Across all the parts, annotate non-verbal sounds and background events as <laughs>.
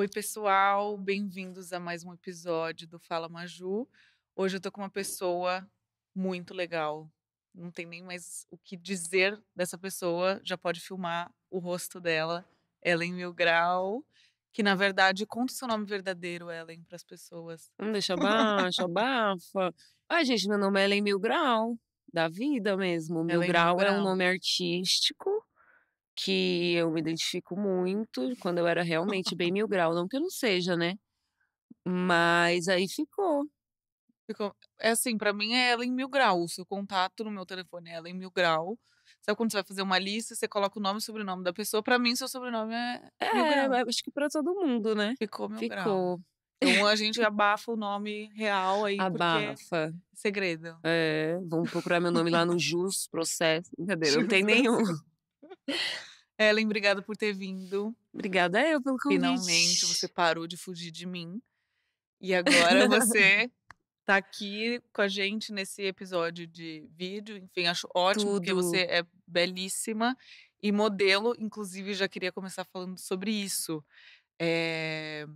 Oi, pessoal, bem-vindos a mais um episódio do Fala Maju. Hoje eu tô com uma pessoa muito legal. Não tem nem mais o que dizer dessa pessoa, já pode filmar o rosto dela, Ellen Mil Grau. Que na verdade, conta o seu nome verdadeiro, Ellen, para as pessoas. Não deixa <laughs> abaixo, abafa. Ai, gente, meu nome é Ellen Mil Grau, da vida mesmo. Milgrau Mil Grau é um nome artístico que eu me identifico muito quando eu era realmente bem mil grau, não que eu não seja, né? Mas aí ficou. ficou. É assim, para mim é ela em mil grau. O seu contato no meu telefone é ela em mil grau. Sabe quando você vai fazer uma lista, você coloca o nome e sobrenome da pessoa? Para mim, seu sobrenome é. É, mil grau. acho que para todo mundo, né? Ficou mil ficou. grau. Então a gente abafa o nome real aí. Abafa. É segredo. É, vamos procurar meu nome lá no Jus Processo. Entendeu? não tem nenhum. Ellen, obrigada por ter vindo. Obrigada eu pelo convite. Finalmente você parou de fugir de mim. E <laughs> agora você tá aqui com a gente nesse episódio de vídeo. Enfim, acho ótimo Tudo. porque você é belíssima e modelo. Inclusive, já queria começar falando sobre isso. É...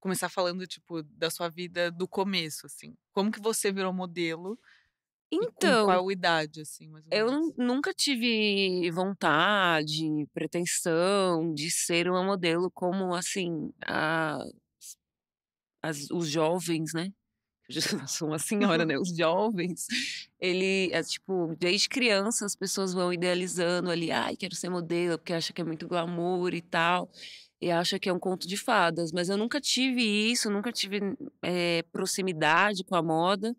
Começar falando, tipo, da sua vida do começo, assim. Como que você virou modelo? Então. E com então, qual idade, assim? Mais eu menos. nunca tive vontade, pretensão de ser uma modelo como, assim, a, as, os jovens, né? <laughs> Eu sou uma senhora, né? Os <laughs> jovens, ele é tipo, desde criança as pessoas vão idealizando ali, ai, quero ser modelo, porque acha que é muito glamour e tal, e acha que é um conto de fadas. Mas eu nunca tive isso, nunca tive é, proximidade com a moda.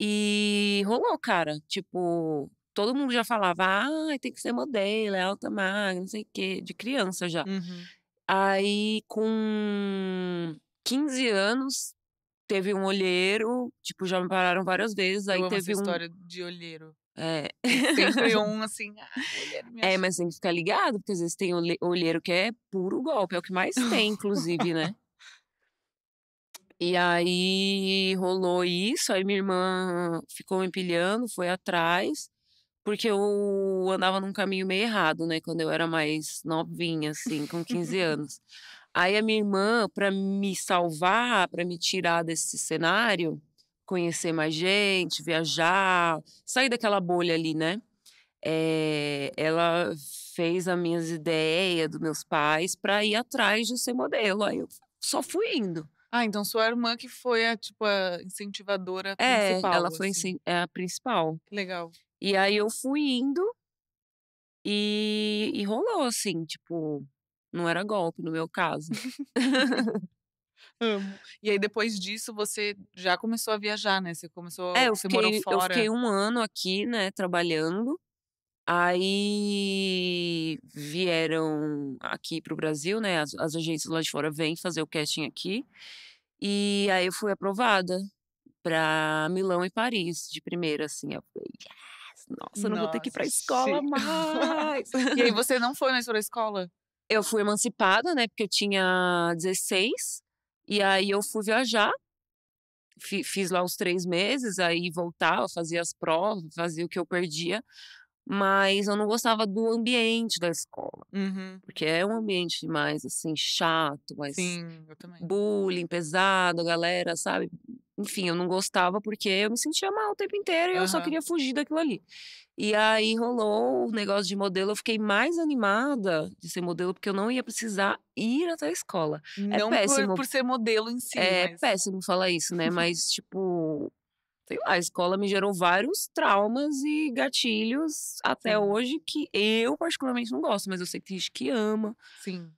E rolou, cara. Tipo, todo mundo já falava, ah, tem que ser modelo, é alta magra, não sei o quê, de criança já. Uhum. Aí, com 15 anos, teve um olheiro, tipo, já me pararam várias vezes. Aí Eu teve essa um... história de olheiro. É. Sempre <laughs> um assim. Ah, olheiro, é, mas tem que ficar ligado, porque às vezes tem olheiro que é puro golpe, é o que mais tem, inclusive, né? E aí rolou isso, aí minha irmã ficou empilhando, foi atrás, porque eu andava num caminho meio errado, né? Quando eu era mais novinha, assim, com 15 <laughs> anos. Aí a minha irmã, para me salvar, para me tirar desse cenário, conhecer mais gente, viajar, sair daquela bolha ali, né? É, ela fez as minhas ideias dos meus pais para ir atrás de ser modelo. Aí eu só fui indo. Ah, então sua irmã que foi a, tipo, a incentivadora é, principal. É, ela foi assim. É a principal. Legal. E aí eu fui indo e, e rolou, assim, tipo, não era golpe no meu caso. <laughs> Amo. <laughs> E aí, depois disso, você já começou a viajar, né? Você começou. É, eu você fiquei, morou fora. Eu fiquei um ano aqui, né, trabalhando. Aí vieram aqui para o Brasil, né? As, as, agências lá de fora vêm fazer o casting aqui. E aí eu fui aprovada para Milão e Paris de primeira, assim. Eu falei, yes! Nossa, não vou ter que ir para escola mais. <laughs> e aí <laughs> você não foi mais para a escola? Eu fui emancipada, né? Porque eu tinha 16. E aí eu fui viajar fiz lá os três meses, aí voltava, fazia as provas, fazia o que eu perdia mas eu não gostava do ambiente da escola. Uhum. Porque é um ambiente mais, assim, chato, mais Sim, bullying, pesado, galera, sabe? Enfim, eu não gostava porque eu me sentia mal o tempo inteiro e uhum. eu só queria fugir daquilo ali. E aí rolou o negócio de modelo, eu fiquei mais animada de ser modelo porque eu não ia precisar ir até a escola. É não é péssimo. Por, por ser modelo em si. É mas... péssimo falar isso, né? <laughs> mas, tipo, sei lá, a escola me gerou vários traumas e gatilhos até Sim. hoje que eu particularmente não gosto, mas eu sei que tem gente que ama. Sim.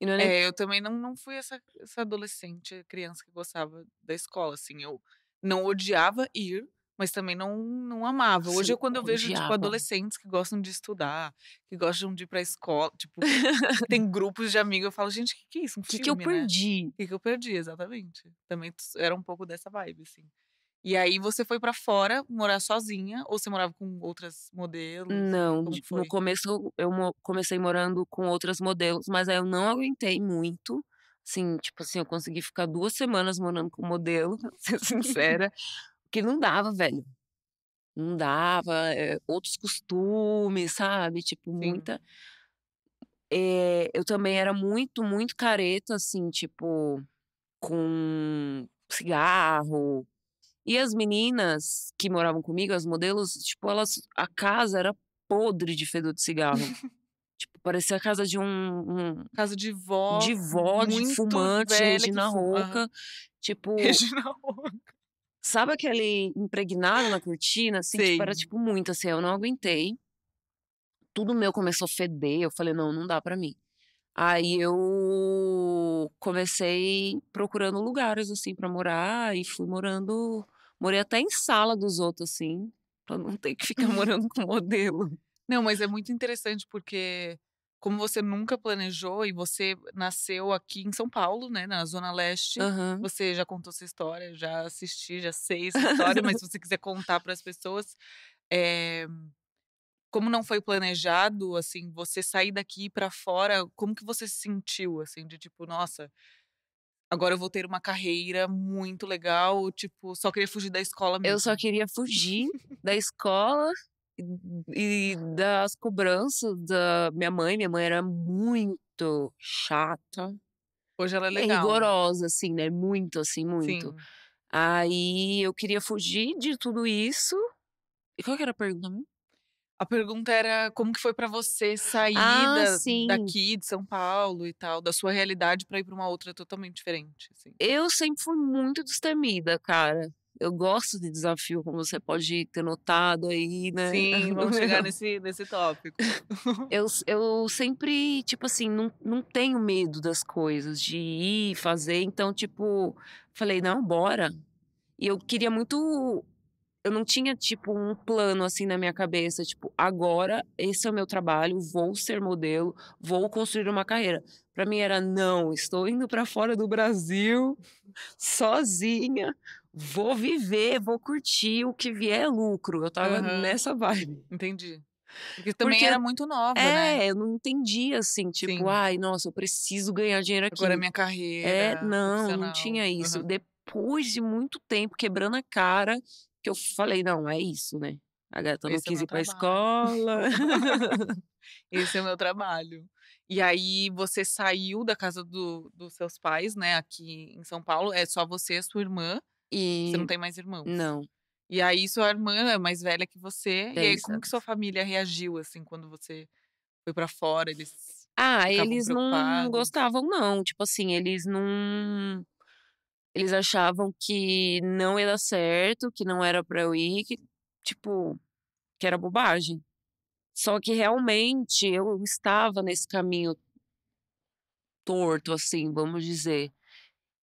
É, nem... é, eu também não, não fui essa, essa adolescente, criança que gostava da escola, assim, eu não odiava ir, mas também não, não amava. Hoje, eu, quando eu vejo, tipo, odiava. tipo, adolescentes que gostam de estudar, que gostam de ir pra escola, tipo, <laughs> tem grupos de amigos, eu falo, gente, o que, que é isso? Um o que, que eu né? perdi? O que, que eu perdi, exatamente. Também era um pouco dessa vibe, assim. E aí você foi para fora morar sozinha ou você morava com outras modelos? Não, no começo eu comecei morando com outras modelos, mas aí eu não aguentei muito. Assim, tipo assim, eu consegui ficar duas semanas morando com modelo, <laughs> pra ser sincera, que não dava, velho. Não dava, é, outros costumes, sabe? Tipo, Sim. muita. É, eu também era muito, muito careta, assim, tipo, com cigarro, e as meninas que moravam comigo, as modelos, tipo, elas. A casa era podre de fedor de cigarro. <laughs> tipo, parecia a casa de um. um casa de vó. De vó, de fumante, Regina Roca. Tipo. Regina Roca. Sabe aquele impregnado na cortina? Assim, Sei. tipo, era tipo muito assim, eu não aguentei. Tudo meu começou a feder. Eu falei, não, não dá para mim. Aí eu comecei procurando lugares assim para morar e fui morando Morei até em sala dos outros, assim, pra não ter que ficar <laughs> morando com modelo. Não, mas é muito interessante porque como você nunca planejou e você nasceu aqui em São Paulo, né, na Zona Leste, uhum. você já contou sua história, já assisti, já sei essa história, mas <laughs> se você quiser contar para as pessoas, é... como não foi planejado, assim, você sair daqui para fora, como que você se sentiu, assim, de tipo, nossa, agora eu vou ter uma carreira muito legal, tipo, só queria fugir da escola mesmo. Eu só queria fugir da escola e das cobranças da minha mãe. Minha mãe era muito chata. Hoje ela é legal. É rigorosa, assim, né? Muito, assim, muito. Sim. Aí eu queria fugir de tudo isso. E qual que era a pergunta? Mesmo? A pergunta era como que foi para você sair ah, da, daqui de São Paulo e tal, da sua realidade para ir para uma outra totalmente diferente. Assim. Eu sempre fui muito destemida, cara. Eu gosto de desafio, como você pode ter notado aí, né? Sim, <laughs> vamos chegar nesse, nesse tópico. <laughs> eu, eu sempre, tipo assim, não, não tenho medo das coisas, de ir fazer. Então, tipo, falei, não, bora. E eu queria muito eu não tinha, tipo, um plano assim na minha cabeça, tipo, agora esse é o meu trabalho, vou ser modelo, vou construir uma carreira. Para mim era não, estou indo para fora do Brasil, sozinha, vou viver, vou curtir, o que vier é lucro. Eu tava uhum. nessa vibe. Entendi. Porque também Porque, era muito nova, é, né? eu não entendi assim, tipo, Sim. ai, nossa, eu preciso ganhar dinheiro aqui. Agora é minha carreira. É, não, não tinha isso. Uhum. Depois de muito tempo quebrando a cara, que eu falei, não, é isso, né? A gata não Esse é quis é ir para a escola. <laughs> <laughs> Esse é o meu trabalho. E aí você saiu da casa do, dos seus pais, né? Aqui em São Paulo, é só você sua irmã. E... Você não tem mais irmãos. Não. E aí sua irmã é mais velha que você. Tem e aí como que sua família reagiu, assim, quando você foi para fora? Eles ah, eles não gostavam, não. Tipo assim, eles não eles achavam que não ia dar certo, que não era para eu ir, que, tipo, que era bobagem. Só que realmente eu estava nesse caminho torto, assim, vamos dizer.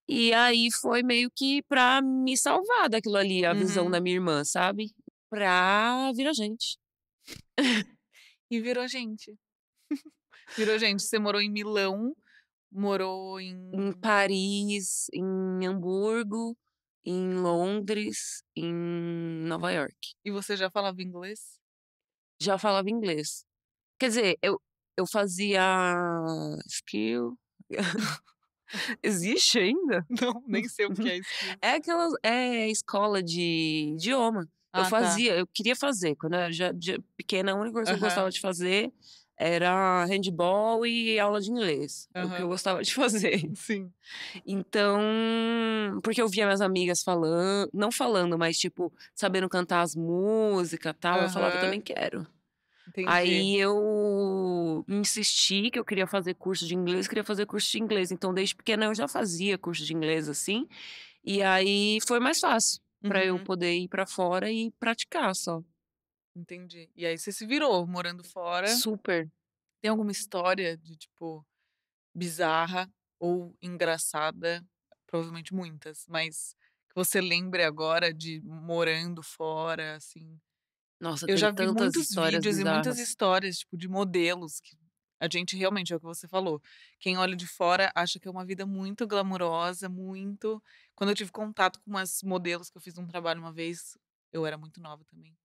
E aí foi meio que pra me salvar daquilo ali, a uhum. visão da minha irmã, sabe? Pra virar gente. e virou gente. <laughs> virou gente. Você morou em Milão morou em... em Paris, em Hamburgo, em Londres, em Nova York. E você já falava inglês? Já falava inglês. Quer dizer, eu, eu fazia skill. <laughs> Existe ainda? <laughs> Não, nem sei o que é skill. É aquela é escola de idioma. Ah, eu tá. fazia, tá. eu queria fazer. Quando eu era já, já pequena, a única coisa que eu gostava de fazer era handball e aula de inglês, uhum. o que eu gostava de <laughs> fazer. Sim. Então, porque eu via minhas amigas falando, não falando, mas tipo, sabendo cantar as músicas, tal, uhum. eu falava eu também quero. Entendi. Aí eu insisti que eu queria fazer curso de inglês, queria fazer curso de inglês. Então, desde pequena eu já fazia curso de inglês assim, e aí foi mais fácil uhum. para eu poder ir para fora e praticar só. Entendi. E aí você se virou morando fora. Super. Tem alguma história de tipo bizarra ou engraçada? Provavelmente muitas, mas que você lembre agora de morando fora, assim. Nossa, eu já vi muitos vídeos bizarras. e muitas histórias tipo de modelos que a gente realmente é o que você falou. Quem olha de fora acha que é uma vida muito glamurosa, muito. Quando eu tive contato com umas modelos que eu fiz um trabalho uma vez, eu era muito nova também.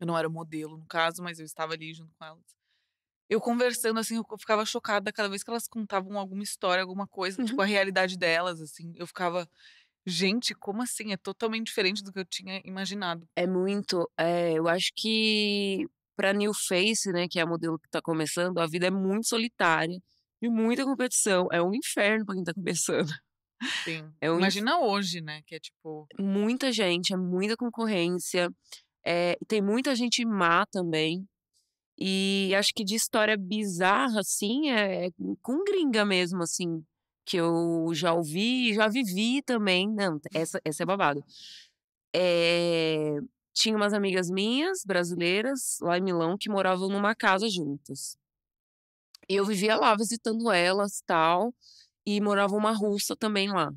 Eu não era modelo, no caso, mas eu estava ali junto com elas. Eu conversando, assim, eu ficava chocada cada vez que elas contavam alguma história, alguma coisa, tipo, uhum. tipo, a realidade delas, assim. Eu ficava, gente, como assim? É totalmente diferente do que eu tinha imaginado. É muito. É, eu acho que para New Face, né, que é a modelo que está começando, a vida é muito solitária e muita competição. É um inferno para quem está começando. Sim. É um Imagina inf... hoje, né? Que é tipo. Muita gente, é muita concorrência. É, tem muita gente má também. E acho que de história bizarra, assim, é, é com gringa mesmo, assim, que eu já ouvi já vivi também. Não, essa, essa é babado. É, tinha umas amigas minhas, brasileiras, lá em Milão, que moravam numa casa juntas. E eu vivia lá visitando elas tal. E morava uma russa também lá.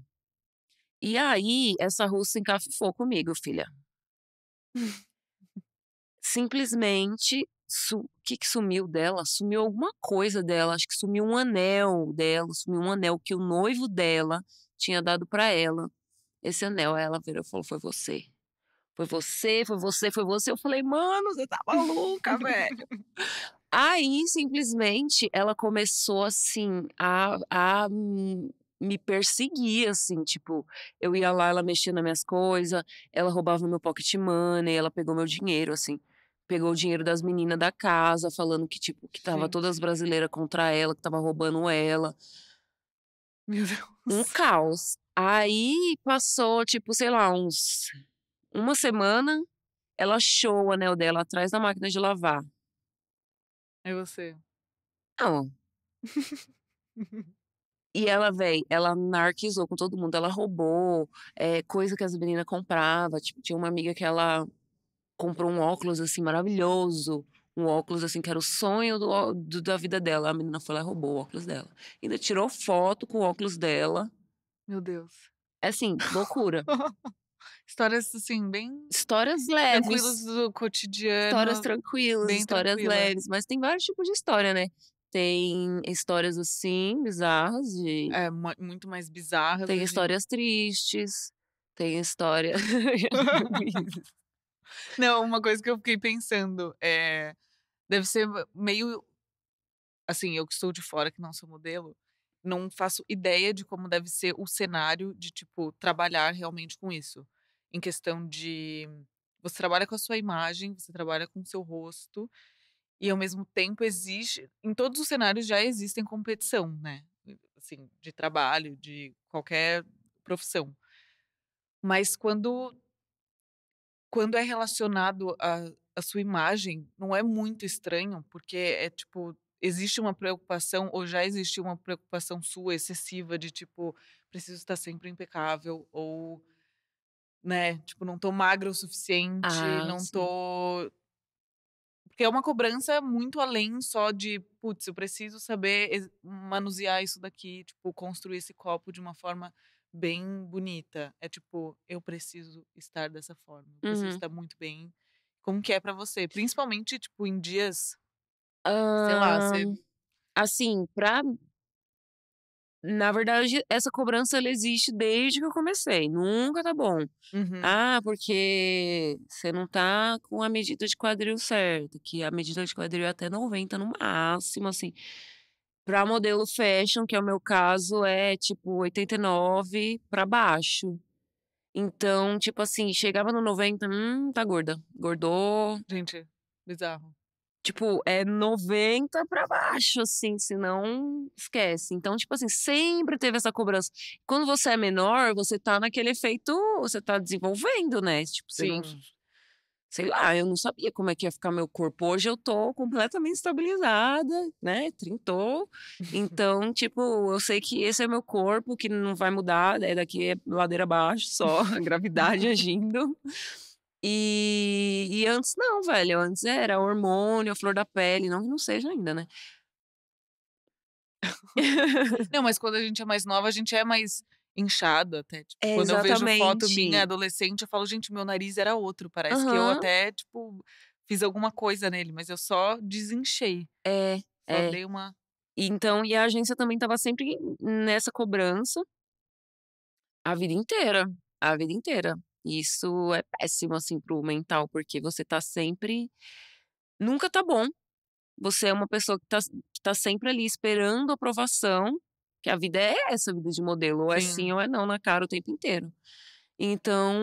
E aí, essa russa encafifou comigo, filha simplesmente o que, que, sumiu dela? Sumiu alguma coisa dela. Acho que sumiu um anel dela, sumiu um anel que o noivo dela tinha dado para ela. Esse anel, ela virou e falou: Foi você. Foi você, foi você, foi você. Eu falei: Mano, você tá maluca, <laughs> velho. Aí, simplesmente, ela começou assim a, a me perseguir assim, tipo, eu ia lá, ela mexia nas minhas coisas, ela roubava meu pocket money, ela pegou meu dinheiro, assim pegou o dinheiro das meninas da casa, falando que, tipo, que tava Gente. todas brasileiras contra ela, que tava roubando ela. Meu Deus. Um caos. Aí passou, tipo, sei lá, uns. Uma semana, ela achou o anel dela atrás da máquina de lavar. É você. Não. <laughs> E ela, velho, ela anarquizou com todo mundo. Ela roubou é, coisa que as meninas compravam. Tipo, tinha uma amiga que ela comprou um óculos assim maravilhoso, um óculos assim que era o sonho do, do, da vida dela. A menina foi lá e roubou o óculos dela. Ainda tirou foto com o óculos dela. Meu Deus. É assim, loucura. <laughs> histórias assim, bem. Histórias leves. Tranquilas do cotidiano. Histórias tranquilas, histórias tranquila. leves. Mas tem vários tipos de história, né? Tem histórias assim, bizarras. De... É, muito mais bizarras. Tem assim. histórias gente... tristes. Tem história. <laughs> <laughs> Não, uma coisa que eu fiquei pensando é. Deve ser meio. Assim, eu que estou de fora, que não sou modelo, não faço ideia de como deve ser o cenário de, tipo, trabalhar realmente com isso. Em questão de. Você trabalha com a sua imagem, você trabalha com o seu rosto, e ao mesmo tempo existe. Em todos os cenários já existem competição, né? Assim, de trabalho, de qualquer profissão. Mas quando quando é relacionado à, sua imagem, não é muito estranho, porque é tipo, existe uma preocupação, ou já existiu uma preocupação sua excessiva de tipo, preciso estar sempre impecável, ou, né, tipo, não tô magra o suficiente, ah, não sim. tô. Porque é uma cobrança muito além só de, putz, eu preciso saber manusear isso daqui, tipo, construir esse copo de uma forma bem bonita. É tipo, eu preciso estar dessa forma, eu preciso uhum. estar muito bem. Como que é para você? Principalmente, tipo, em dias. Uh... sei lá, você... Assim, pra. Na verdade, essa cobrança ela existe desde que eu comecei. Nunca tá bom. Uhum. Ah, porque você não tá com a medida de quadril certa, que a medida de quadril é até 90 no máximo, assim. Para modelo fashion, que é o meu caso, é tipo 89 para baixo. Então, tipo assim, chegava no 90, hum, tá gorda. Gordou. Gente, bizarro. Tipo, é 90 para baixo, assim, senão esquece. Então, tipo assim, sempre teve essa cobrança. Quando você é menor, você tá naquele efeito, você tá desenvolvendo, né? Tipo, Sim. Não sei lá, eu não sabia como é que ia ficar meu corpo. Hoje eu tô completamente estabilizada, né? Trintou. <laughs> Então, tipo, eu sei que esse é meu corpo, que não vai mudar, né? daqui é ladeira abaixo, só <laughs> a gravidade agindo. E, e antes não, velho. Antes era hormônio, flor da pele, não que não seja ainda, né? <laughs> não, mas quando a gente é mais nova, a gente é mais inchada até. Tipo, é, quando exatamente. eu vejo foto minha adolescente, eu falo, gente, meu nariz era outro. Parece uhum. que eu até, tipo, fiz alguma coisa nele, mas eu só desinchei. É. Só é. dei uma. Então, e a agência também estava sempre nessa cobrança a vida inteira. A vida inteira. Isso é péssimo, assim, pro mental, porque você tá sempre. Nunca tá bom. Você é uma pessoa que tá, que tá sempre ali esperando aprovação que a vida é essa vida de modelo, ou é sim. ou é não na cara o tempo inteiro. Então,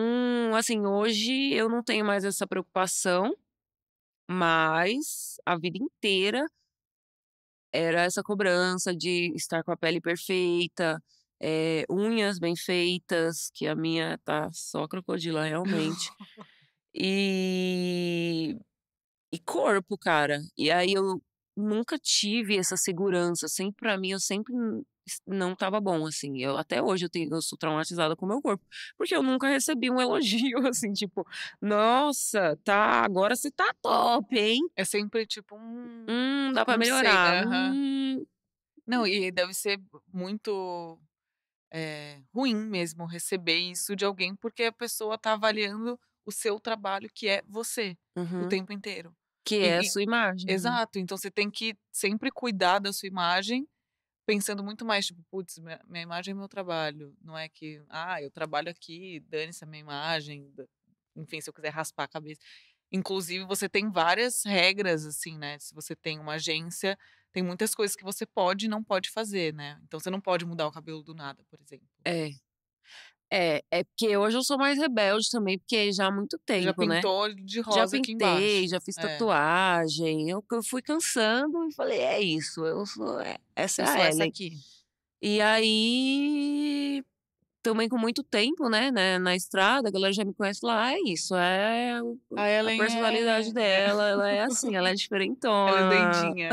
assim, hoje eu não tenho mais essa preocupação, mas a vida inteira era essa cobrança de estar com a pele perfeita, é, unhas bem feitas, que a minha tá só crocodila realmente. e, e corpo, cara. E aí eu nunca tive essa segurança. Sempre para mim eu sempre não estava bom, assim. Eu, até hoje eu, tenho, eu sou traumatizada com o meu corpo, porque eu nunca recebi um <laughs> elogio, assim, tipo, nossa, tá, agora você tá top, hein? É sempre tipo, um hum dá para melhorar. Sei, né? Hum. Não, e deve ser muito é, ruim mesmo receber isso de alguém, porque a pessoa tá avaliando o seu trabalho, que é você, uhum. o tempo inteiro. Que e, é a sua imagem. Exato. Então você tem que sempre cuidar da sua imagem pensando muito mais, tipo, putz, minha, minha imagem é meu trabalho. Não é que, ah, eu trabalho aqui, dane-se a minha imagem. Enfim, se eu quiser raspar a cabeça. Inclusive, você tem várias regras, assim, né? Se você tem uma agência, tem muitas coisas que você pode e não pode fazer, né? Então, você não pode mudar o cabelo do nada, por exemplo. É. É, é porque hoje eu sou mais rebelde também, porque já há muito tempo, né. já pintou né? de rosa já pintei, aqui embaixo. Já fiz é. tatuagem. Eu, eu fui cansando e falei, é isso, eu sou é, essa, é eu é sou essa aqui. E aí, também com muito tempo, né, né, na estrada, a galera já me conhece lá, ah, é isso, é a, a, personalidade é... dela, ela é <laughs> assim, ela é diferentona. Ela é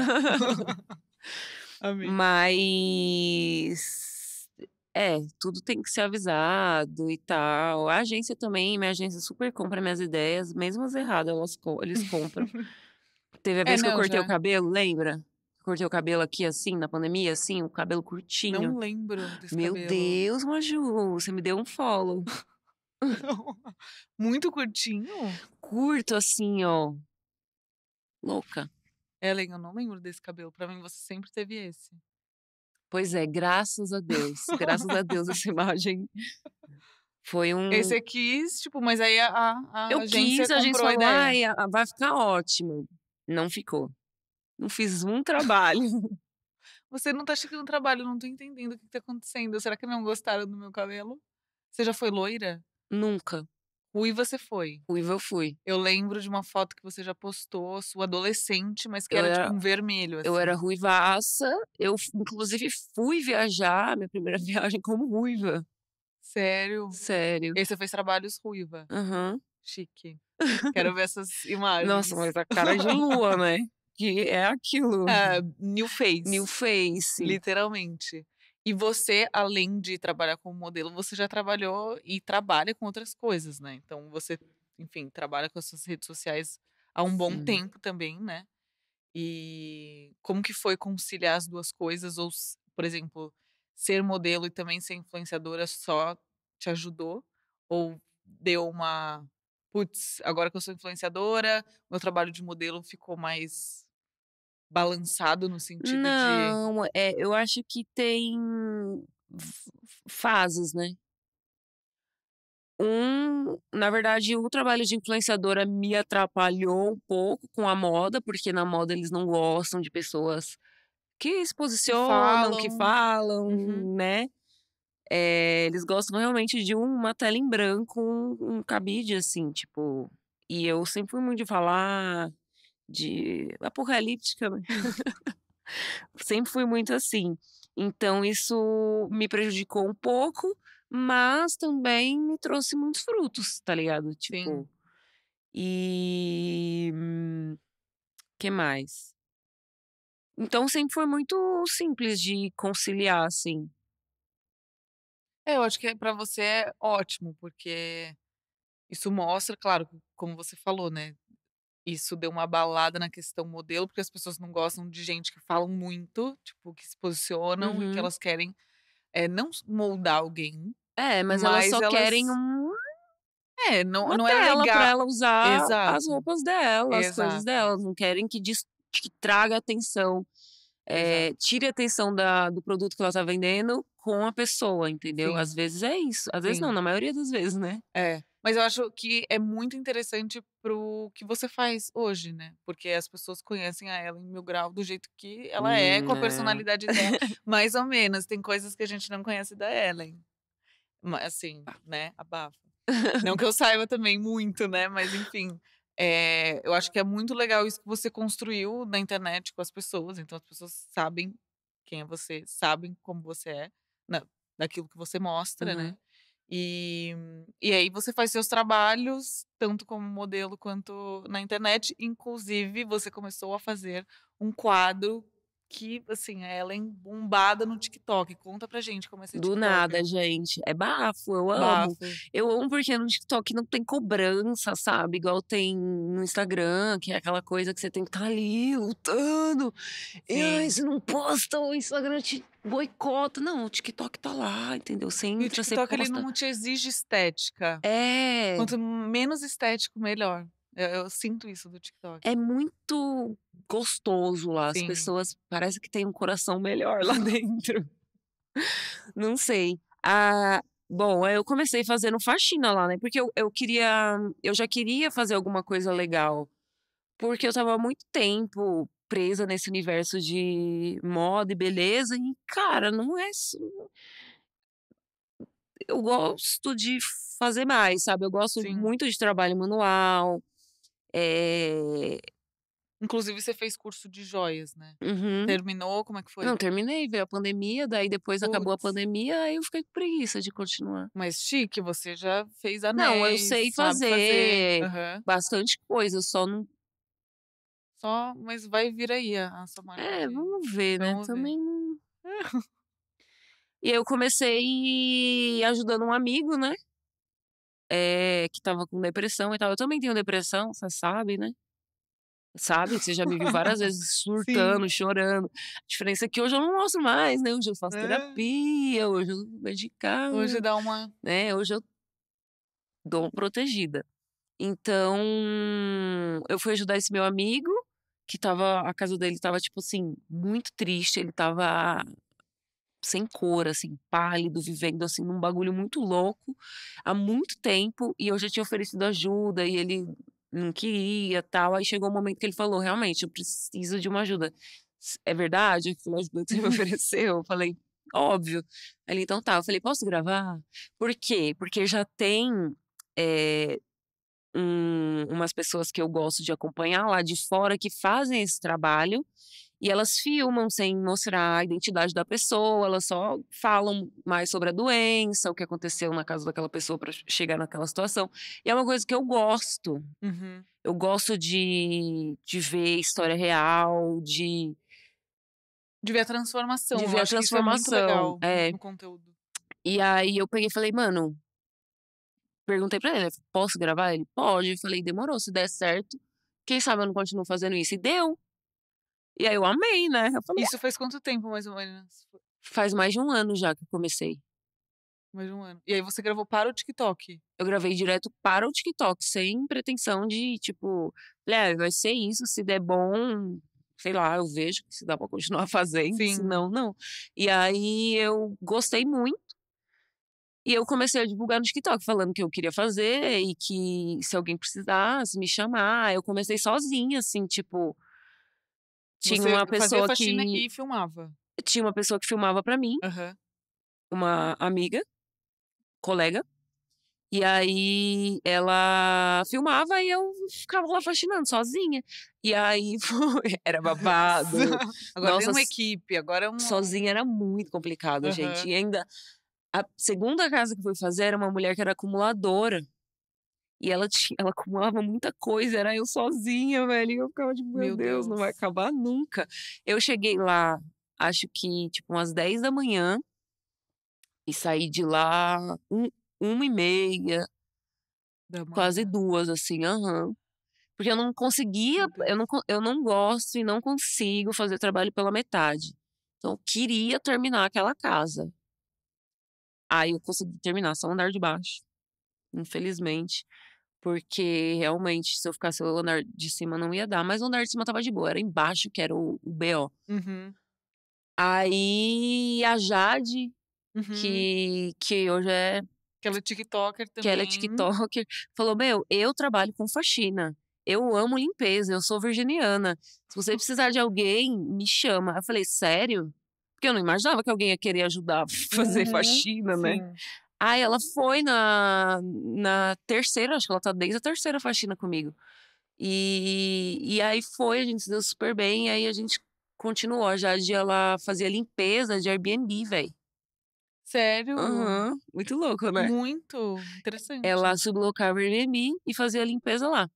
<laughs> Amém. Mas é, tudo tem que ser avisado e tal. A agência também, minha agência super compra minhas ideias, mesmo as erradas, elas, eles compram. Teve a é, vez é, que não, eu cortei já. o cabelo, lembra? Cortei o cabelo aqui assim, na pandemia, assim, o cabelo curtinho. Não lembro desse Meu cabelo. Deus, Maju, você me deu um follow. <laughs> Muito curtinho? Curto, assim, ó. Louca. Ellen, eu não lembro desse cabelo. Pra mim, você sempre teve esse. Pois é, graças a Deus. Graças a Deus essa <laughs> imagem foi um. Esse quis, tipo, mas aí a, a eu quis, a gente falou, ideia. vai ficar ótimo. Não ficou. Não fiz um trabalho. <laughs> Você não tá chegando no trabalho, não tô entendendo o que tá acontecendo. Será que não gostaram do meu cabelo? Você já foi loira? Nunca. Ruiva você foi. Ruiva eu fui. Eu lembro de uma foto que você já postou, sua adolescente, mas que eu era, era tipo um vermelho. Assim. Eu era assim. ruivaça. Eu, inclusive, fui viajar, minha primeira <laughs> viagem como ruiva. Sério? Sério. E aí você fez trabalhos ruiva. Aham. Uhum. Chique. Quero ver <laughs> essas imagens. Nossa, mas a cara de lua, né? Que é aquilo. É, new face. New face. Literalmente. E você, além de trabalhar como modelo, você já trabalhou e trabalha com outras coisas, né? Então você, enfim, trabalha com as suas redes sociais há um Sim. bom tempo também, né? E como que foi conciliar as duas coisas? Ou, por exemplo, ser modelo e também ser influenciadora só te ajudou? Ou deu uma. Putz, agora que eu sou influenciadora, meu trabalho de modelo ficou mais balançado no sentido Não, de. Não, é, eu acho que tem fases, né? Um, na verdade, o trabalho de influenciadora me atrapalhou um pouco com a moda, porque na moda eles não gostam de pessoas que se posicionam, que falam, que falam uhum. né? É, eles gostam realmente de uma tela em branco, um, um cabide, assim, tipo. E eu sempre fui muito de falar, de apocalíptica. Né? <laughs> Sempre fui muito assim. Então isso me prejudicou um pouco, mas também me trouxe muitos frutos, tá ligado? Tipo. Sim. E hum, que mais? Então sempre foi muito simples de conciliar, assim. É, eu acho que para você é ótimo, porque isso mostra, claro, como você falou, né? isso deu uma balada na questão modelo, porque as pessoas não gostam de gente que falam muito, tipo, que se posicionam uhum. e que uhum. elas querem é, não moldar alguém. É, mas, mas elas só elas... querem um. É, não, uma não é legal. pra ela usar Exato. as roupas dela, as Exato. coisas dela. Não querem que, diz, que traga atenção. É, tire atenção da, do produto que ela tá vendendo com a pessoa, entendeu? Sim. Às vezes é isso. Às Sim. vezes não, na maioria das vezes, né? É. Mas eu acho que é muito interessante pro que você faz hoje, né? Porque as pessoas conhecem a Ellen Mil Grau do jeito que ela hum, é, com a uhum. personalidade é. dela, <laughs> mais ou menos. Tem coisas que a gente não conhece da Ellen. Assim, ah. né? Abafa. não que <laughs> eu saiba também muito, né? Mas enfim. É, eu acho que é muito legal isso que você construiu na internet com as pessoas. Então as pessoas sabem quem é você, sabem como você é, na, daquilo que você mostra, né? uhum. né? E, e aí você faz seus trabalhos, tanto como modelo quanto na internet. Inclusive, você começou a fazer um quadro que, assim, a é, Ellen é bombada no TikTok. Conta pra gente como é esse Do TikTok. nada, gente. É bafo, eu amo. Bafo. Eu amo porque no TikTok não tem cobrança, sabe? Igual tem no Instagram, que é aquela coisa que você tem que estar tá ali lutando. e aí você não posta, o Instagram te boicota. Não, o TikTok tá lá, entendeu? Você entra, e o TikTok, ele não te exige estética. É. Quanto menos estético, melhor. Eu, eu, sinto isso do TikTok. É muito gostoso lá. Sim. As pessoas parece que tem um coração melhor lá <laughs> <laughs> dentro. Não sei. Ah, bom, eu comecei fazendo faxina lá, né? Porque eu, eu queria. Eu já queria fazer alguma coisa legal. Porque eu tava há muito tempo presa nesse universo de moda e beleza. E, cara, não é. Eu gosto de fazer mais, sabe? Eu gosto Sim. muito de trabalho manual. É... Inclusive, você fez curso de joias, né? Uhum. Terminou? Como é que foi? Não, terminei, veio a pandemia, daí depois Puts. acabou a pandemia, aí eu fiquei com preguiça de continuar. Mas chique, você já fez anéis. Não, eu sei fazer, fazer. Uhum. bastante coisa, só não. Só, mas vai vir aí a, sua marca. É, vamos ver, né? vamos né? Ver. Também não. <laughs> E eu comecei ajudando um amigo, né? é, que tava com depressão e tal. Eu também tenho depressão, você sabe, né? Sabe? Você já me viu várias <laughs> vezes surtando, chorando. A diferença é que hoje eu não mostro mais, né? Hoje eu faço é. terapia, hoje eu medicar. Hoje dá uma. Né? Hoje eu dou uma protegida. Então, eu fui ajudar esse meu amigo, que tava. A casa dele tava, tipo assim, muito triste. Ele tava sem cor, assim, pálido, vivendo assim num bagulho muito louco há muito tempo e eu já tinha oferecido ajuda e ele não queria, tal. Aí chegou o um momento que ele falou: "Realmente, eu preciso de uma ajuda". É verdade? Eu falei, ajuda que você me <laughs> ofereceu. Eu falei: "Óbvio". Ele então tá, eu falei: "Posso gravar?". Por quê? Porque já tem é, um, umas pessoas que eu gosto de acompanhar lá de fora que fazem esse trabalho e elas filmam sem mostrar a identidade da pessoa, elas só falam mais sobre a doença, o que aconteceu na casa daquela pessoa para chegar naquela situação. E é uma coisa que eu gosto. Uhum. Eu gosto de, de ver história real, de. De ver a transformação. De ver a é transformação. É, é no conteúdo. E aí eu peguei e falei, mano. Perguntei pra ele, posso gravar? Ele, pode. Eu falei, demorou, se der certo. Quem sabe eu não continuo fazendo isso. E deu. E aí eu amei, né? Eu falei, ah". Isso faz quanto tempo, mais ou menos? Faz mais de um ano já que eu comecei. Mais de um ano. E aí você gravou para o TikTok? Eu gravei direto para o TikTok, sem pretensão de, tipo, leve ah, vai ser isso, se der bom, sei lá, eu vejo que se dá para continuar <laughs> fazendo, Sim. se não, não. E aí eu gostei muito. E eu comecei a divulgar no TikTok, falando que eu queria fazer e que se alguém precisasse me chamar, eu comecei sozinha, assim, tipo, tinha uma pessoa que e filmava. Tinha uma pessoa que filmava para mim, uhum. uma amiga, colega. E aí ela filmava e eu ficava lá fascinando sozinha. E aí <laughs> era babado. <laughs> agora Nossa, uma equipe, agora é um. Sozinha era muito complicado, uhum. gente. E ainda a segunda casa que fui fazer era uma mulher que era acumuladora. E ela, tinha, ela acumulava muita coisa, era eu sozinha, velho. E eu ficava de, tipo, meu, meu Deus, Deus, não vai acabar nunca. Eu cheguei lá, acho que tipo umas 10 da manhã, e saí de lá um, uma e meia, quase duas, assim, aham. Uhum. Porque eu não conseguia, eu não, eu não gosto e não consigo fazer trabalho pela metade. Então, eu queria terminar aquela casa. Aí eu consegui terminar só andar de baixo infelizmente. Porque realmente, se eu ficasse o andar de cima, não ia dar. Mas o andar de cima tava de boa, era embaixo que era o, o BO. Uhum. Aí a Jade, uhum. que, que hoje é. Que ela é TikToker também. Que ela é TikToker. Falou: Meu, eu trabalho com faxina. Eu amo limpeza, eu sou virginiana. Se você <laughs> precisar de alguém, me chama. Eu falei: Sério? Porque eu não imaginava que alguém ia querer ajudar a <laughs> fazer uhum. faxina, né? Sim. Aí ela foi na, na terceira, acho que ela tá desde a terceira faxina comigo. E, e aí foi, a gente se deu super bem, aí a gente continuou. já de ela fazia limpeza de Airbnb, velho. Sério? Uhum. Muito louco, né? Muito interessante. Ela sublocava o Airbnb e fazia limpeza lá.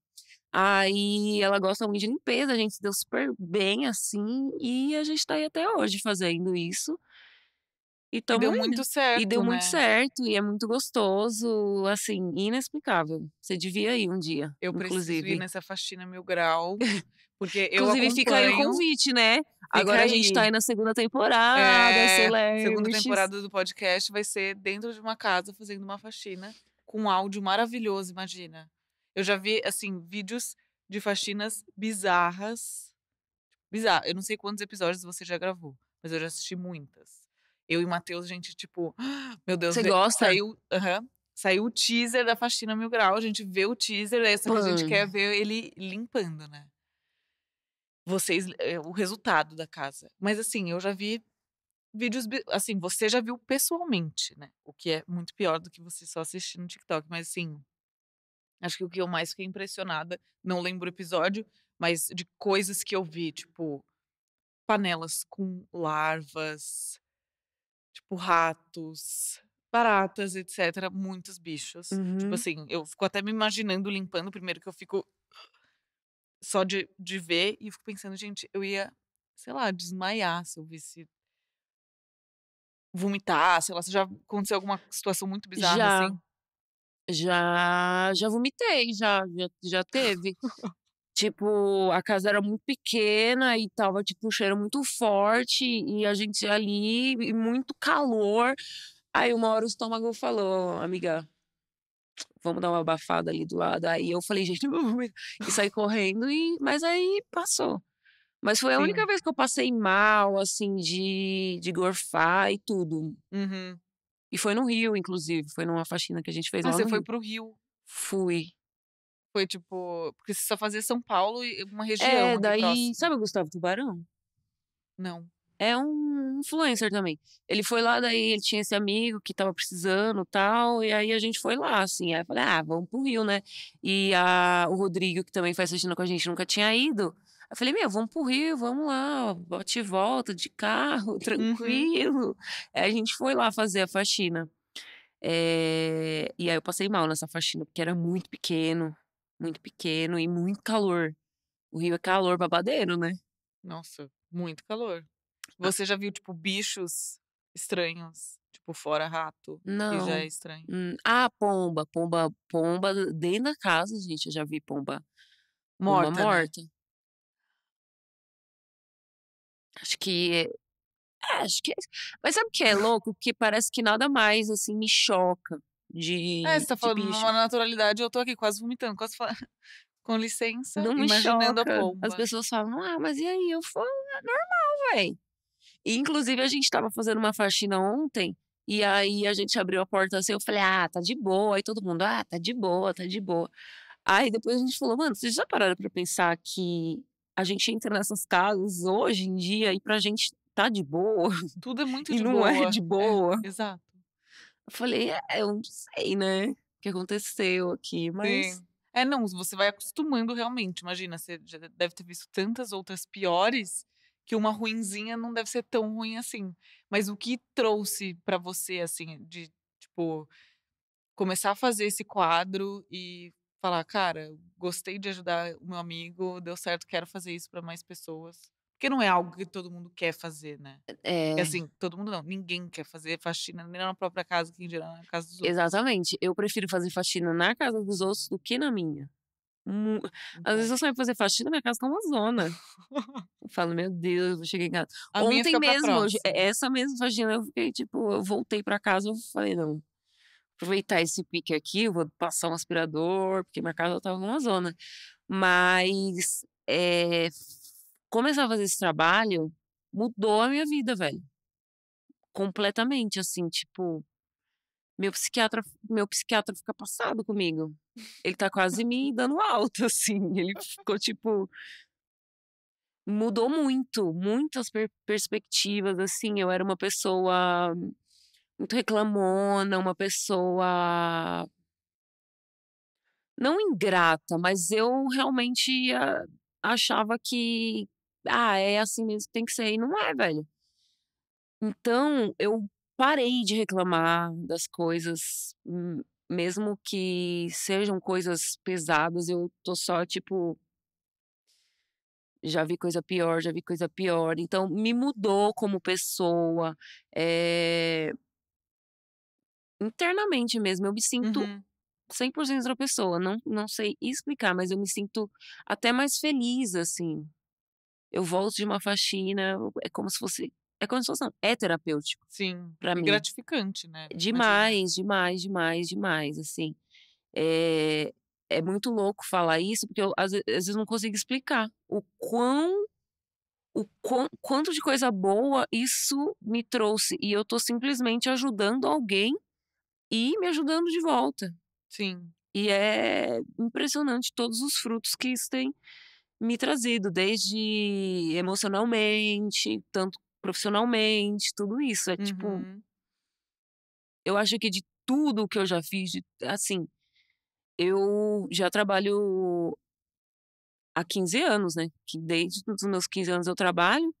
Aí ela gosta muito de limpeza, a gente se deu super bem assim, e a gente tá aí até hoje fazendo isso. E, e tá deu muito certo. E deu né? muito certo, e é muito gostoso, assim, inexplicável. Você devia ir um dia. Eu inclusive. preciso ir nessa faxina mil grau. <laughs> Porque eu Inclusive, fica aí o convite, né? Fica Agora aí. a gente tá aí na segunda temporada, é, Segunda temporada do podcast vai ser dentro de uma casa, fazendo uma faxina, com um áudio maravilhoso, imagina. Eu já vi, assim, vídeos de faxinas bizarras. Bizarro. Eu não sei quantos episódios você já gravou, mas eu já assisti muitas. Eu e Matheus, a gente, tipo, ah, meu Deus, você gosta? Saiu, saiu o teaser da faxina mil grau, a gente vê o teaser, é só que a gente quer ver ele limpando, né? Vocês, eh, o resultado da casa. Mas assim, eu já vi vídeos, assim, você já viu pessoalmente, né? O que é muito pior do que você só assistir no TikTok, mas assim, acho que o que eu mais fiquei impressionada, não lembro o episódio, mas de coisas que eu vi, tipo panelas com larvas, tipo ratos, baratas, etc. Muitos bichos. Tipo uhum. Tipo assim, eu fico até me imaginando limpando primeiro que eu fico só de, de ver e fico pensando, gente, eu ia, sei lá, desmaiar se eu visse vomitar, sei lá, se já aconteceu alguma situação muito bizarra já. assim. Já, já vomitei, já, já, já teve tipo, a casa era muito pequena e tava, tipo, um cheiro muito forte e a gente ali, e muito calor. Aí uma hora o estômago falou, amiga, vamos dar uma abafada ali do lado. Aí eu falei, gente, <laughs> e saí correndo, e, mas aí passou. Mas foi a Sim. única vez que eu passei mal, assim, de, de gorfar e tudo. Uhum. E foi no Rio, inclusive. Foi numa faxina que a gente fez ah, lá. Você foi Rio. pro Rio? Fui. Foi tipo. Porque você só fazia São Paulo e uma região. É, daí. Próximo. Sabe o Gustavo Tubarão? Não. É um influencer também. Ele foi lá, daí ele tinha esse amigo que tava precisando tal. E aí a gente foi lá, assim. Aí eu falei, ah, vamos pro Rio, né? E a, o Rodrigo, que também faz assistindo com a gente, nunca tinha ido. Eu falei, meu, vamos pro Rio, vamos lá, bote e volta de carro, <laughs> uhum. tranquilo. Uhum. Aí a gente foi lá fazer a faxina. É... E aí eu passei mal nessa faxina, porque era muito pequeno muito pequeno e muito calor. O Rio é calor babadeiro, né? Nossa, muito calor. Ah Você já viu, tipo, bichos estranhos? Tipo, fora rato, Não. que já é estranho. Hum, ah, pomba. Pomba pomba dentro da casa, gente. Eu já vi pomba morta. Pomba morta. Né? Acho que... É, acho que... É... Mas sabe o que é louco? Porque parece que nada mais, assim, me choca de. É, você tá falando uma naturalidade, eu tô aqui quase vomitando, quase falando. <laughs> Com licença, não me imaginando choca. a pomba. As pessoas falam, ah, mas e aí? Eu falo, é ah, normal, véi. E, inclusive, a gente tava fazendo uma faxina ontem, e aí a gente abriu a porta assim, eu falei, ah, tá de boa. Aí todo mundo, ah, tá de boa, tá de boa. Aí depois a gente falou, mano, vocês já pararam pra pensar que a gente entra nessas casas hoje em dia e pra gente tá de boa. Tudo é muito <laughs> e de boa. E não é de é, boa. É, exato falei, é, eu não sei, né? O que aconteceu aqui, mas. Sim. É, não, você vai acostumando realmente. Imagina, você já deve ter visto tantas outras piores que uma ruinzinha não deve ser tão ruim assim. Mas o que trouxe para você, assim, de, tipo, começar a fazer esse quadro e falar, cara, gostei de ajudar o meu amigo, deu certo, quero fazer isso para mais pessoas? Porque não é algo que todo mundo quer fazer, né? É, é. assim, todo mundo não. Ninguém quer fazer faxina nem na própria casa, que em geral é na casa dos outros. Exatamente. Eu prefiro fazer faxina na casa dos outros do que na minha. às vezes eu saio fazer faxina, minha casa tá uma zona. Eu falo, meu Deus, eu cheguei em casa. A Ontem mesmo, hoje, essa mesma faxina, eu fiquei, tipo, eu voltei pra casa, e falei, não, aproveitar esse pique aqui, eu vou passar um aspirador, porque minha casa tava tá numa zona. Mas é, começar a fazer esse trabalho mudou a minha vida, velho. Completamente, assim, tipo, meu psiquiatra, meu psiquiatra fica passado comigo. Ele tá quase me dando alta, <laughs> assim. Ele ficou tipo mudou muito, muitas per perspectivas, assim, eu era uma pessoa muito reclamona, uma pessoa não ingrata, mas eu realmente eh, achava que ah, é assim mesmo que tem que ser. E não é, velho. Então, eu parei de reclamar das coisas, hum, mesmo que sejam coisas pesadas, eu tô só tipo. Já vi coisa pior, já vi coisa pior. Então, me mudou como pessoa. É... Internamente mesmo, eu me sinto uhum. 100% outra pessoa. Não, não sei explicar, mas eu me sinto até mais feliz, assim, eu volto de uma faxina, é como se fosse. É como se fosse, não, é terapêutico. Sim. Pra mim. gratificante, né? Demais, demais, demais, demais, assim. É, é muito louco falar isso, porque eu às vezes não consigo explicar o quão o quão, quanto de coisa boa isso me trouxe. E eu tô simplesmente ajudando alguém e me ajudando de volta. Sim. E é impressionante todos os frutos que isso tem me trazido, desde emocionalmente, tanto profissionalmente, tudo isso. É tipo uhum. tipo. Eu acho que de tudo que eu já fiz, assim, eu já trabalho há 15 anos, né? Que desde os meus 15 anos eu trabalho.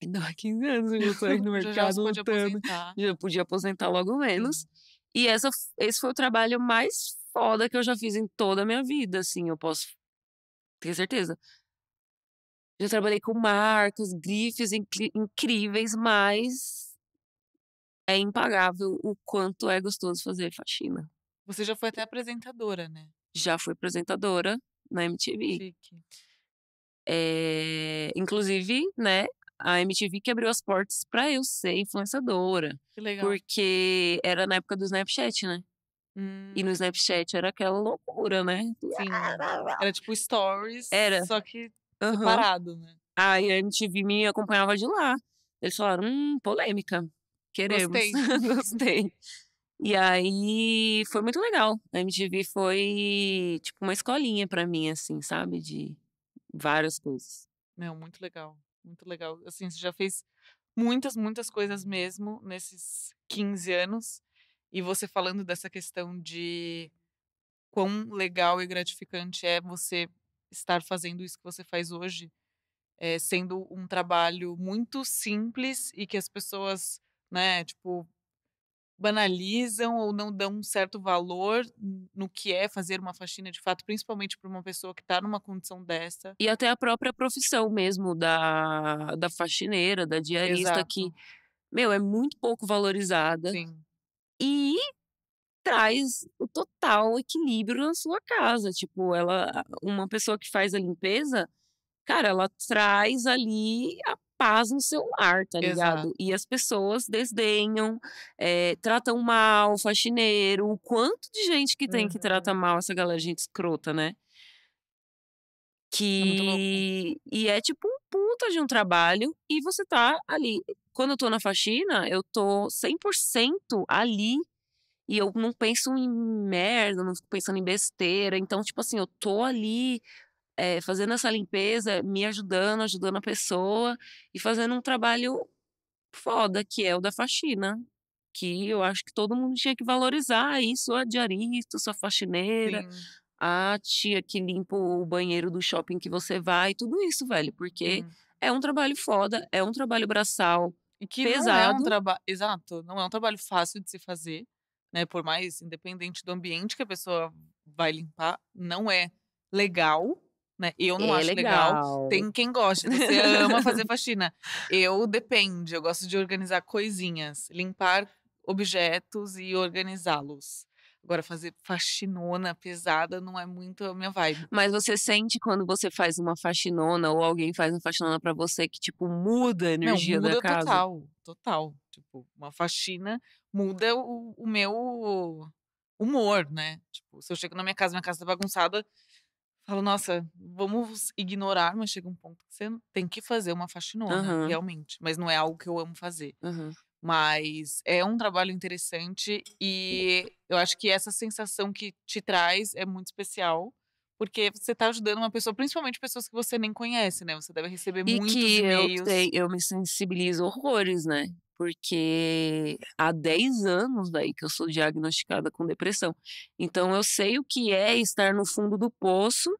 Então, há 15 anos eu já saí no <laughs> mercado já lutando. Aposentar. Já podia aposentar logo menos. E essa, esse foi o trabalho mais foda que eu já fiz em toda a minha vida, assim. Eu posso tenho certeza. Já trabalhei com marcas, grifes incríveis, mas é impagável o quanto é gostoso fazer faxina. Você já foi até apresentadora, né? Já fui apresentadora na MTV. É, eh, inclusive, né, a MTV que abriu as portas para eu ser influenciadora. Que legal. Porque era na época do Snapchat, né? Hum. E no Snapchat era aquela loucura, né? Sim. Era tipo stories, era. só que uhum. né? Aí a MTV me acompanhava de lá. Eles falaram, hum, polêmica. Queremos. Gostei. <laughs> Gostei. E aí foi muito legal. A MTV foi tipo uma escolinha para mim, assim, sabe? De várias coisas. Meu, muito legal. Muito legal. Assim, você já fez muitas, muitas coisas mesmo nesses 15 anos. E você falando dessa questão de quão legal e gratificante é você estar fazendo isso que você faz hoje, é, sendo um trabalho muito simples e que as pessoas, né, tipo, banalizam ou não dão um certo valor no que é fazer uma faxina de fato, principalmente para uma pessoa que está numa condição dessa. E até a própria profissão mesmo da, da faxineira, da diarista, Exato. que, meu, é muito pouco valorizada. Sim e traz o total equilíbrio na sua casa. Tipo, ela, uma pessoa que faz a limpeza, cara, ela traz ali a paz no seu lar, tá ligado? Exato. E as pessoas desdenham, é, tratam mal o faxineiro, o quanto de gente que tem uhum. que trata uhum. mal essa galera, gente escrota, né? É que. É e é tipo um puta de um trabalho e você tá ali quando eu tô na faxina, eu tô 100% ali e eu não penso em merda, não fico pensando em besteira. Então, tipo assim, eu tô ali é, fazendo essa limpeza, me ajudando, ajudando a pessoa e fazendo um trabalho foda, que é o da faxina. Que eu acho que todo mundo tinha que valorizar aí, sua diarista, sua faxineira, Sim. a tia que limpa o banheiro do shopping que você vai, tudo isso, velho, porque hum. é um trabalho foda, é um trabalho braçal que pesado. não é, é um trabalho. Exato, não é um trabalho fácil de se fazer, né? Por mais independente do ambiente que a pessoa vai limpar, não é legal. Né? Eu não é acho legal. legal. Tem quem gosta, né, você ama fazer <laughs> faxina. Eu depende, eu gosto de organizar coisinhas, limpar objetos e organizá-los. Agora, fazer faxinona pesada não é muito a minha vibe. Mas você sente quando você faz uma faxinona ou alguém faz uma faxinona para você que, tipo, muda a energia não, muda da casa? Total, total. Tipo, uma faxina muda o, o meu humor, né? Tipo, se eu chego na minha casa, minha casa tá bagunçada, falo, nossa, vamos ignorar, mas chega um ponto que você tem que fazer uma faxinona, uhum. realmente. Mas não é algo que eu amo fazer. Uhum. Mas é um trabalho interessante e eu acho que essa sensação que te traz é muito especial porque você está ajudando uma pessoa, principalmente pessoas que você nem conhece, né? Você deve receber e muitos que e-mails. Eu, eu me sensibilizo horrores, né? Porque há 10 anos daí que eu sou diagnosticada com depressão. Então eu sei o que é estar no fundo do poço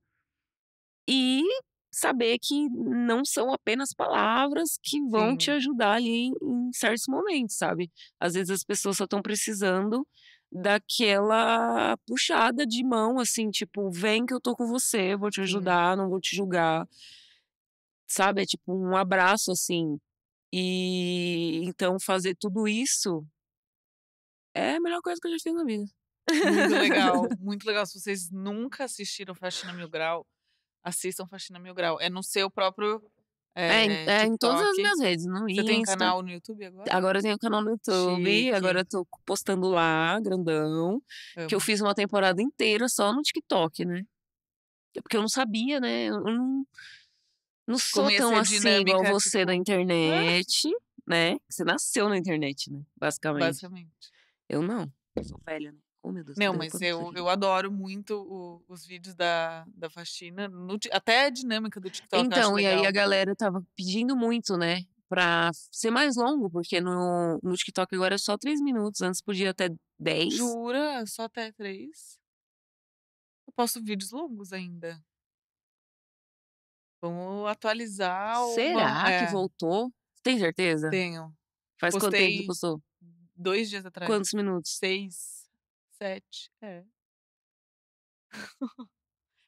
e saber que não são apenas palavras que vão Sim. te ajudar ali em, em, certos momentos, sabe? Às vezes as pessoas só estão precisando daquela puxada de mão, assim, tipo, vem que eu tô com você, vou te ajudar, Sim. não vou te julgar. Sabe? É tipo um abraço, assim. E então fazer tudo isso é a melhor coisa que eu já fiz na vida. Muito legal, <laughs> muito legal. Se vocês nunca assistiram a Mil Grau, assistam Faxina Mil Grau. É no seu próprio. É, é, em, eh, é em todas as minhas redes, no Você Insta. tem canal no YouTube agora? Agora eu tenho canal no YouTube, Chique. agora eu tô postando lá, grandão. Amo. Que eu fiz uma temporada inteira só no TikTok, né? É porque eu não sabia, né? Eu não, não sou tão assim igual você tipo... na internet, né? Você nasceu na internet, né? Basicamente. Basicamente. Eu não. Eu sou velha, né? Oh, meu Deus, Não, Deus, mas eu, eu adoro muito o, os vídeos da, da faxina, no, até a dinâmica do TikTok. Então, e aí a galera tava pedindo muito, né? Pra ser mais longo, porque no, no TikTok agora é só 3 minutos, antes podia até 10. Jura? Só até 3? Eu posto vídeos longos ainda. Vamos atualizar. Será uma... é. que voltou? Tem certeza? Tenho. Faz Postei quanto tempo que postou? Dois dias atrás. Quantos minutos? Seis. Sete, é. <laughs>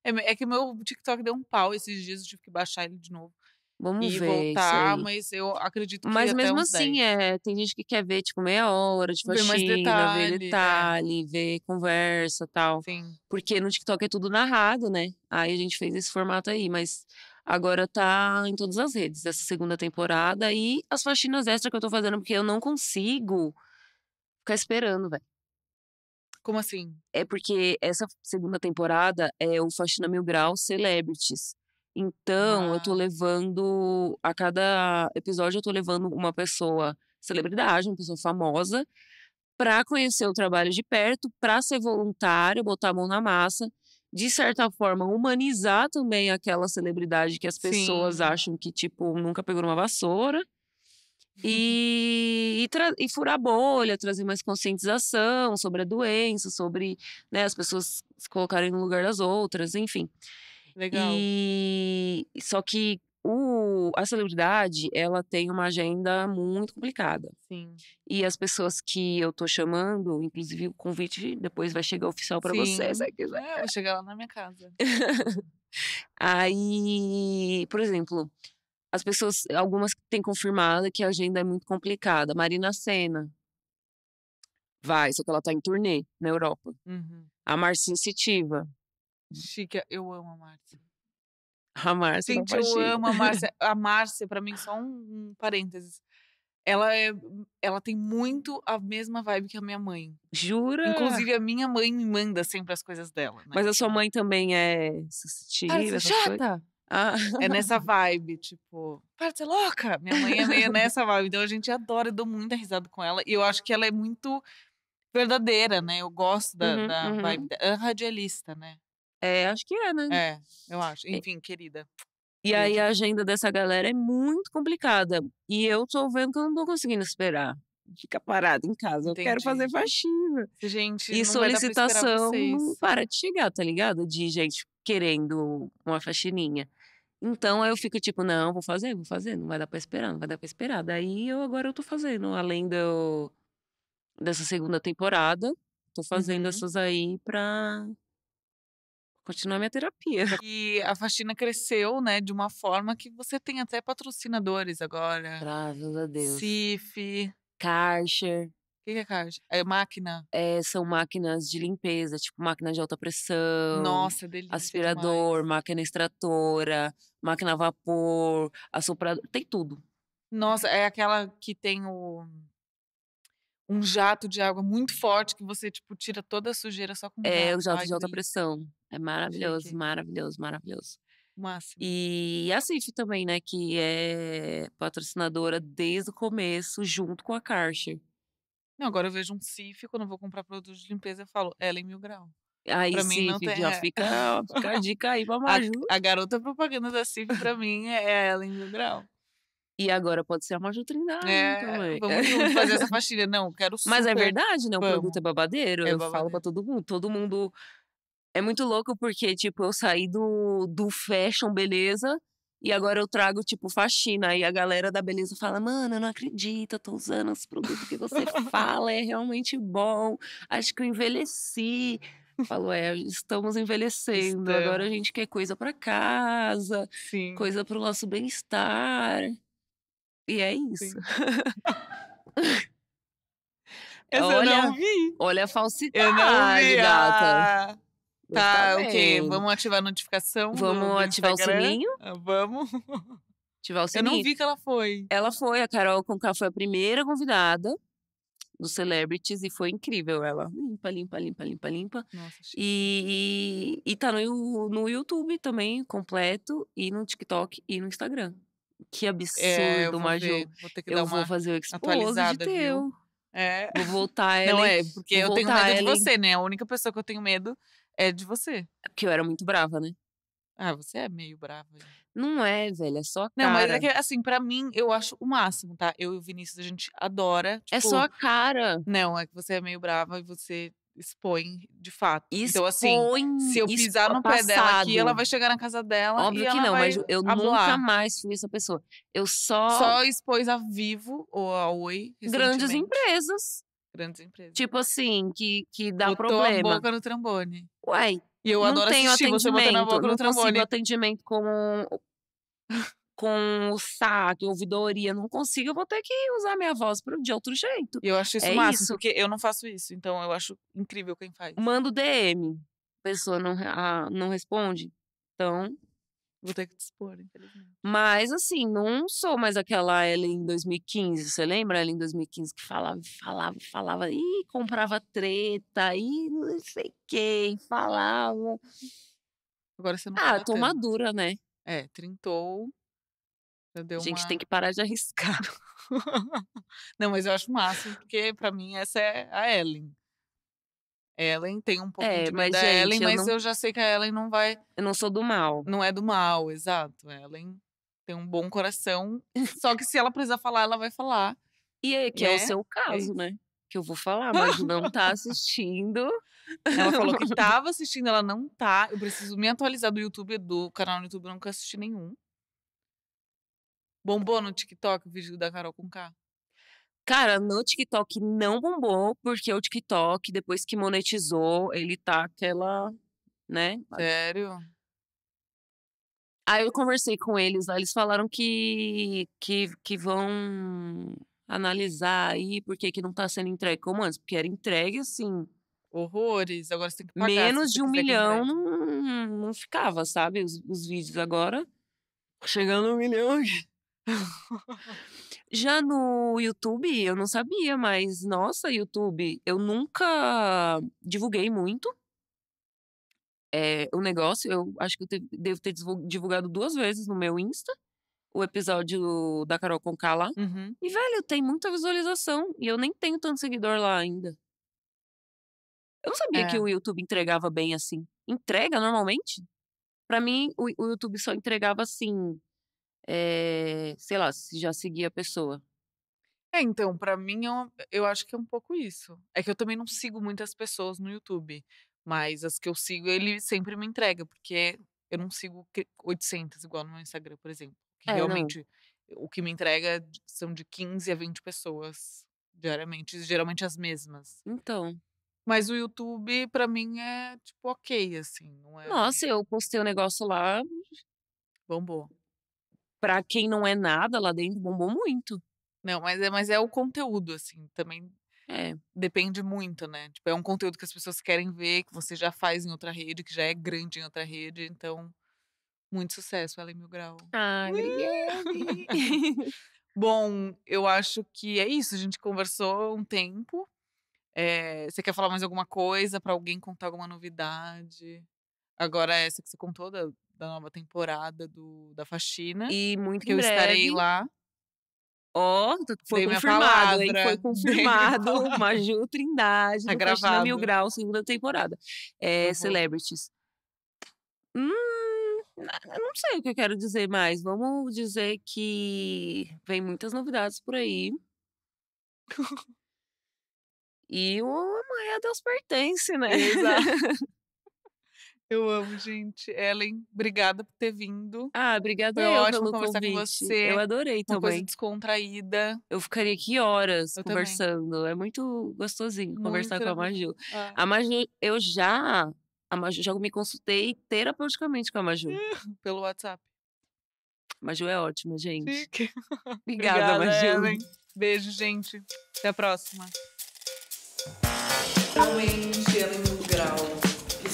É, é. que meu TikTok deu um pau esses dias, eu tive que baixar ele de novo. Vamos e ver. voltar, mas eu acredito que Mas mesmo assim, 10. é. Tem gente que quer ver, tipo, meia hora de faxina, ver detalhe, ver, é. detalhe é. ver conversa tal. Sim. Porque no TikTok é tudo narrado, né? Aí a gente fez esse formato aí, mas agora tá em todas as redes, essa segunda temporada. E as faxinas extras que eu tô fazendo, porque eu não consigo ficar esperando, velho. Como assim? É porque essa segunda temporada é o Faxina Mil Grau Celebrities. Então, ah. eu tô ah. levando. A cada episódio, eu tô levando uma pessoa celebridade, uma pessoa famosa, para conhecer o trabalho de perto, para ser voluntário, botar a mão na massa, de certa forma humanizar também aquela celebridade que as pessoas Sim. acham que tipo nunca pegou uma vassoura. Uhum. E, e, e, furar bolha, trazer mais conscientização sobre a doença, sobre né, as pessoas se colocarem no lugar das outras, enfim. Legal. E, só que o, a celebridade, ela tem uma agenda muito complicada. Sim. E as pessoas que eu tô chamando, inclusive o convite depois vai chegar oficial para você, se quiser. É, vai vou chegar lá na minha casa. <laughs> Aí, por exemplo, as pessoas, algumas têm confirmado que a agenda é muito complicada. Marina Senna vai, só que ela tá em turnê na Europa. Uhum. A Marcia Sensitiva. chique eu amo a Márcia. A Márcia. Gente, eu amo a Márcia. <laughs> A Márcia, pra mim, só um, um parênteses. Ela, é, ela tem muito a mesma vibe que a minha mãe. Jura? Inclusive, a minha mãe me manda sempre as coisas dela. Né? Mas a sua mãe também é ah, sensitiva? Cara, é chata! Coisas? Ah. É nessa vibe, tipo, para de ser louca. Minha mãe é meio <laughs> nessa vibe. Então a gente adora, eu dou muita risada com ela. E eu acho que ela é muito verdadeira, né? Eu gosto da, uhum, da uhum. vibe dela. É radialista, né? É, acho que é, né? É, eu acho. Enfim, querida. E aí a agenda dessa galera é muito complicada. E eu tô vendo que eu não tô conseguindo esperar. Fica parado em casa. Entendi. Eu quero fazer faxina. Gente, e solicitação não para de chegar, tá ligado? De gente querendo uma faxininha. Então eu fico tipo, não, vou fazer, vou fazer, não vai dar para esperar, não vai dar para esperar. Daí eu agora eu tô fazendo, além do, dessa segunda temporada, tô fazendo uhum. essas aí pra continuar minha terapia. <laughs> E a faxina cresceu, né, de uma forma que você tem até patrocinadores agora. Graças a Deus. CIF. Karcher que, que é card? É máquina? É, são máquinas de limpeza, tipo máquina de alta pressão. Nossa, delícia. Aspirador, demais. máquina extratora, máquina a vapor, assoprador, tem tudo. Nossa, é aquela que tem o um jato de água muito forte que você tipo tira toda a sujeira só com É, o jato Ai, de alta pressão. É maravilhoso, maravilhoso, maravilhoso. Máximo. E a CIF também, né, que é patrocinadora desde o começo junto com a Karcher. Não, agora eu vejo um CIF, quando eu vou comprar produtos de limpeza, eu falo, ela em é mil grau. Aí pra mim, não tem... já é. fica, fica a <laughs> dica aí pra Maju. A, a, garota propaganda da CIF pra mim é, é ela em mil grau. E agora pode ser a Maju Trindade é, também. Então, vamos, fazer essa pastilha. <laughs> Não, quero super. Mas é verdade, né? O vamos. produto é babadeiro. É eu babadeiro. falo pra todo mundo. Todo mundo... É muito louco porque, tipo, eu saí do, do fashion beleza e agora eu trago, tipo, faxina. E a galera da beleza fala: Mano, eu não acredito, eu tô usando os produtos que você <laughs> fala, é realmente bom. Acho que eu envelheci. Falou, é, estamos envelhecendo. Estamos. Agora a gente quer coisa para casa, Sim. coisa para o nosso bem-estar. E é isso. <laughs> Essa olha, eu não vi. Olha a falsidade, eu não vi, gata. Ah. Tá, o quê? Vamos ativar a notificação? Vamos do, ativar o sininho? Ah, vamos. Ativar o sininho. Eu não vi que ela foi. Ela foi, a Carol Conká foi a primeira convidada dos Celebrities e foi incrível ela. Limpa, limpa, limpa, limpa, limpa. Nossa, e, e, e tá no, no YouTube também, completo, e no TikTok e no Instagram. Que é, absurdo, é, Maju. vou ter que eu dar vou uma fazer o expose de teu. Viu? É. Vou voltar ela. Não é, porque eu tenho medo de você, né? A única pessoa que eu tenho medo é de você. É porque eu era muito brava, né? Ah, você é meio brava. Não é, velho, é só a cara. Não, mas é que, assim, pra mim, eu acho o máximo, tá? Eu e o Vinícius, a gente adora. É tipo, é só a cara. Não, é que você é meio brava e você expõe, de fato. Expõe, então, assim, se eu pisar no pé dela aqui, ela vai chegar na casa dela. Óbvio que não, mas eu nunca mais fui essa pessoa. Eu só. Só expôs a vivo ou a Oi. Grandes empresas. Grandes empresas. Tipo assim, que, que dá Botou problema. Botou a boca no trombone. Uai. E eu não adoro tenho assistir você botando a boca no não Não consigo atendimento com, com o saque, ouvidoria. Não consigo, eu vou ter que usar minha voz de outro jeito. Eu acho isso é massa, isso. porque eu não faço isso. Então, eu acho incrível quem faz. Mando DM. A pessoa não, a, não responde. Então, Vou ter que dispor, expor, infelizmente. Mas, assim, não sou mais aquela Ellen em 2015. Você lembra a Ellen em 2015 que falava, falava, falava, e comprava treta, e não sei quem, falava. Agora você não Ah, tô madura, né? É, trintou. Deu a gente uma... tem que parar de <laughs> arriscar. <laughs> não, mas eu acho massa, porque para mim essa é a Ellen. Ellen, tem um pouquinho é, de mas, da gente, Ellen, mas eu, não... eu, já sei que a Ellen não vai. Eu não sou do mal. Não é do mal, exato. Ellen tem um bom coração, só que se ela precisar falar, ela vai falar. E é, que é o né? seu é caso, é né? Que eu vou falar, <laughs> mas não tá assistindo. Ela falou que <laughs> tava assistindo, ela não tá. Eu preciso me atualizar do YouTube, do canal no YouTube, eu nunca assisti nenhum. Bombou no TikTok o vídeo da Carol com K? Cara, no TikTok não bombou, porque o TikTok, depois que monetizou, ele tá aquela. né? Sério? Aí eu conversei com eles lá, eles falaram que, que, que vão analisar aí por que, que não tá sendo entregue como antes, porque era entregue assim. Horrores, agora você tem que pagar. Menos de um milhão não, não, ficava, sabe? Os, os vídeos agora. Chegando a um milhão. <laughs> Já no YouTube, eu não sabia, mas nossa, YouTube, eu nunca divulguei muito é, o negócio. Eu acho que eu te, devo ter divulgado duas vezes no meu Insta o episódio da Carol com lá. Uhum. E, velho, tem muita visualização e eu nem tenho tanto seguidor lá ainda. Eu não sabia é. que o YouTube entregava bem assim. Entrega normalmente? Para mim, o, o YouTube só entregava assim é, sei lá, se já seguia a pessoa. É, então, para mim, eu, é eu acho que é um pouco isso. É que eu também não sigo muitas pessoas no YouTube, mas as que eu sigo, ele sempre me entrega, porque eu não sigo 800, igual no meu Instagram, por exemplo. Que é, realmente, não. o que me entrega são de 15 a 20 pessoas diariamente, geralmente as mesmas. Então. Mas o YouTube, para mim, é tipo ok, assim, não é. Nossa, eu postei um negócio lá. Bombou para quem não é nada lá dentro, bombou muito. Não, mas é, mas é o conteúdo, assim, também é. depende muito, né? Tipo, é um conteúdo que as pessoas querem ver, que você já faz em outra rede, que já é grande em outra rede, então muito sucesso, ela Mil Grau. Ah, obrigada! <laughs> Bom, eu acho que é isso. A gente conversou um tempo. É, você quer falar mais alguma coisa para alguém contar alguma novidade? Agora, essa que você contou da, da nova temporada do, da faxina. E muito que eu breve. estarei lá. Ó, oh, foi Dei confirmado, hein? Foi <laughs> confirmado. Maju Trindade. Tá gravado. Faxina Mil Grau, segunda temporada. É, uhum. Celebrities. Hum, não sei o que eu quero dizer mais. Vamos dizer que vem muitas novidades por aí. <laughs> e o amanhã Deus pertence, né? Exato. <laughs> Eu amo, gente. Ellen, obrigada por ter vindo. Ah, obrigada eu ótimo conversar convite. com você. Eu adorei Uma também. Uma coisa descontraída. Eu ficaria aqui horas eu conversando. Também. É muito gostosinho muito conversar com a Maju. Ah. A Maju, eu já, a Maju, já me consultei terapeuticamente com a Maju. <laughs> Pelo WhatsApp. A Maju é ótima, gente. <laughs> Obrigada, obrigada Maju. Ellen. Beijo, gente. Até a próxima. Realmente, Ellen Grau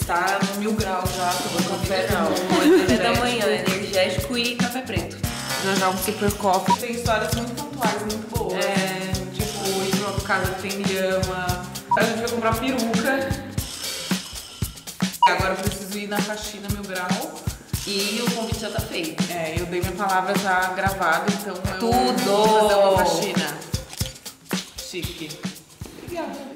tá no mil graus já, tomando café não. Café da manhã, energético e café preto. Já já um super copo. Tem histórias muito pontuais, muito boas. É, tipo, ir pra uma casa que tem lhama. A gente vai comprar peruca. Agora eu preciso ir na faxina mil grau. E o convite já tá feito. É, eu dei minha palavra já gravada, então eu Tudo. vou fazer uma faxina. Chique. Obrigada.